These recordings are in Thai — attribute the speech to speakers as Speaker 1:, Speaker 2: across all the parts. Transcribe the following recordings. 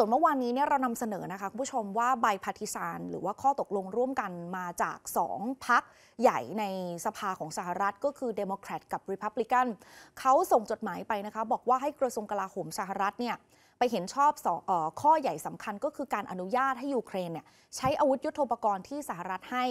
Speaker 1: ส่วนเมื่อวานนี้เนี่ยเรานำเสนอนะคะคุณผู้ชมว่าใบพัติสานหรือว่าข้อตกลงร่วมกันมาจาก2พักใหญ่ในสภาของสหรัฐก็คือเดโมแครตกับริพับลิกันเขาส่งจดหมายไปนะคะ บอกว่าให้กระทรวงกลาโหมสหรัฐเนี่ยไปเห็นชอบสองอข้อใหญ่สำคัญก็คือการอนุญาตให้ยูเครนเนี่ยใช้อาวุธยุโทโธปกรณ์ที่สหรัฐให้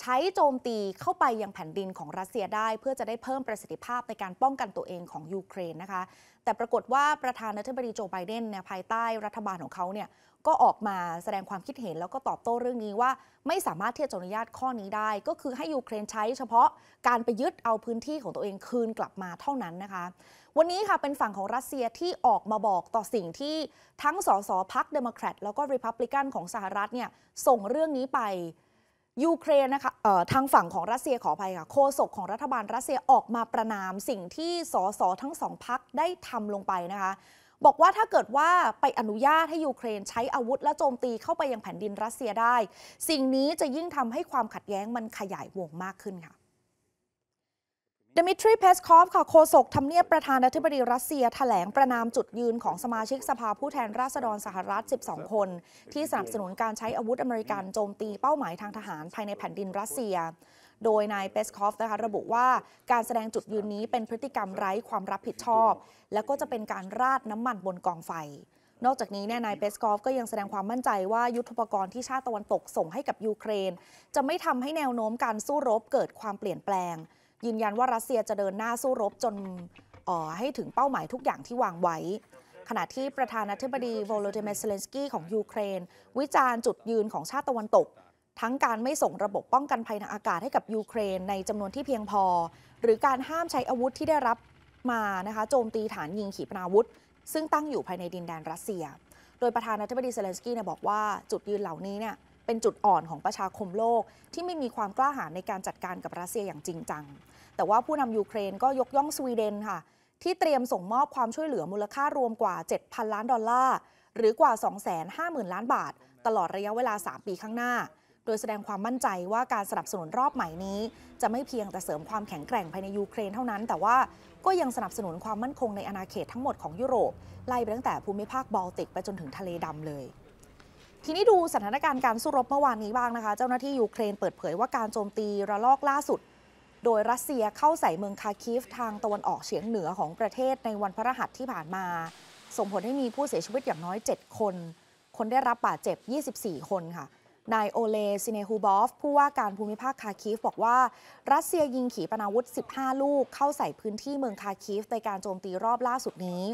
Speaker 1: ใช้โจมตีเข้าไปยังแผ่นดินของรัสเซียได้เพื่อจะได้เพิ่มประสิทธิภาพในการป้องกันตัวเองของยูเครนนะคะ แต่ปรากฏว่าประธานาธิบดีโจไบเดนเนี่ยภายใต้รัฐบาลของเขาเนี่ยก็ออกมาแสดงความคิดเห็นแล้วก็ตอบโต้เรื่องนี้ว่าไม่สามารถที่จะอนุญาตข้อนี้ได้ ก็คือให้ยูเครนใช้เฉพาะการไปยึดเอาพื้นที่ของตัวเองคืนกลับมาเท่านั้นนะคะ วันนี้ค่ะเป็นฝั่งของรัสเซียที่ออกมาบอกต่อสิ่งที่ทั้งสสพักเดโมแครตแล้วก็ริพับลิกันของสหรัฐเนี่ยส่งเรื่องนี้ไปยูเครนนะคะทางฝั่งของรัสเซียขออภัยค่ะโคศกของรัฐบาลรัสเซียออกมาประนามสิ่งที่สสทั้งสองพักได้ทำลงไปนะคะ บอกว่าถ้าเกิดว่าไปอนุญาตให้ยูเครน ใช้อาวุธและโจมตีเข้าไปยังแผ่นดินรัสเซียได้ สิ่งนี้จะยิ่งทำให้ความขัดแย้งมันขยายวงมากขึ้นค่ะดมิทรีเพสคอฟค่ะโฆษกทำเนียบประธานาธิบดีรัสเซียถแถลงประนามจุดยืนของสมาชิกสภาผู้แทนราษฎรสหรัฐ 12 คน ที่สนับสนุนการใช้อาวุธอเมริกันโจมตีเป้าหมายทางทหารภายในแผ่นดินรัสเซีย โดยนายเปสคอฟนะคะ ระบุว่าการแสดงจุดยืนนี้เป็นพฤติกรรมไร้ความรับผิดชอบ และก็จะเป็นการราดน้ำมันบนกองไฟ นอกจากนี้นายเปสคอฟก็ยังแสดงความมั่นใจว่า ยุทธปกรณ์ที่ชาติตะวันตกส่งให้กับยูเครนจะไม่ทำให้แนวโน้มการสู้รบเกิดความเปลี่ยนแปลงยืนยันว่ารัสเซียจะเดินหน้าสู้รบ จนให้ถึงเป้าหมายทุกอย่างที่วางไว้ ขณะที่ประธานาธิบดีโวโลดเมเซเลนสกี้ของยูเครน วิจารณ์จุดยืนของชาติตะวันตก ทั้งการไม่ส่งระบบป้องกันภัยทางอากาศให้กับยูเครน ในจำนวนที่เพียงพอ หรือการห้ามใช้อาวุธที่ได้รับมานะคะโจมตีฐานยิงขีปนาวุธซึ่งตั้งอยู่ภายในดินแดนรัสเซีย โดยประธานาธิบดีเซเลนสกี้เนี่ยบอกว่าจุดยืนเหล่านี้เนี่ยเป็นจุดอ่อนของประชาคมโลกที่ไม่มีความกล้าหาญในการจัดการกับรัสเซียอย่างจริงจัง แต่ว่าผู้นำยูเครนก็ยกย่องสวีเดนค่ะ ที่เตรียมส่งมอบความช่วยเหลือมูลค่ารวมกว่า 7,000 ล้านดอลลาร์ หรือกว่า 250,000 ล้านบาท ตลอดระยะเวลา 3 ปีข้างหน้า โดยแสดงความมั่นใจว่าการสนับสนุนรอบใหม่นี้ จะไม่เพียงแต่เสริมความแข็งแกร่งภายในยูเครนเท่านั้น แต่ว่าก็ยังสนับสนุนความมั่นคงในอาณาเขตทั้งหมดของยุโรปไล่ไปตั้งแต่ภูมิภาคบอลติกไปจนถึงทะเลดำเลยทีนี้ดูสถานการณ์การสู้รบเมื่อวานนี้บ้างนะคะ เจ้าหน้าที่ยูเครนเปิดเผยว่าการโจมตีระลอกล่าสุด โดยรัสเซียเข้าใส่เมืองคาคิฟทางตะวันออกเฉียงเหนือของประเทศในวันพระรหัสที่ผ่านมาส่งผลให้มีผู้เสียชีวิตอย่างน้อย 7 คน คนได้รับบาดเจ็บ 24 คนค่ะ นายโอเลซิเนฮูบอฟ ผู้ว่าการภูมิภาคคาคิฟบอกว่า รัสเซียยิงขีปนาวุธ 15 ลูกเข้าใส่พื้นที่เมืองคาคิฟในการโจมตีรอบล่าสุดนี้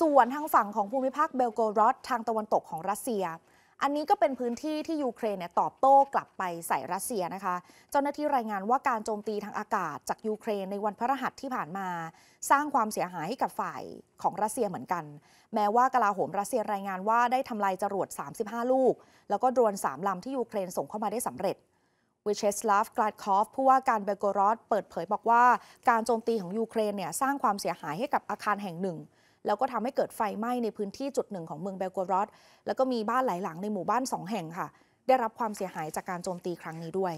Speaker 1: ส่วนทางฝั่งของภูมิภาคเบลโกรอดทางตะวันตกของรัสเซียอันนี้ก็เป็นพื้นที่ที่ยูเครนเนี่ยตอบโต้กลับไปใส่รัสเซียนะคะ เจ้าหน้าที่รายงานว่าการโจมตีทางอากาศจากยูเครนในวันพฤหัสที่ผ่านมา สร้างความเสียหายให้กับฝ่ายของรัสเซียเหมือนกัน แม้ว่ากลาโหมรัสเซียรายงานว่าได้ทำลายจรวด 35 ลูก แล้วก็โดรน3ลำที่ยูเครนส่งเข้ามาได้สำเร็จวิเชสลาฟกลาดคอฟผู้ว่าการเบลโกรอดเปิดเผยบอกว่าการโจมตีของยูเครนเนี่ยสร้างความเสียหายให้กับอาคารแห่งหนึ่งแล้วก็ทำให้เกิดไฟไหม้ในพื้นที่จุดหนึ่งของเมืองเบลกรอดแล้วก็มีบ้านหลายหลังในหมู่บ้าน 2 แห่งค่ะ ได้รับความเสียหายจากการโจมตีครั้งนี้ด้วย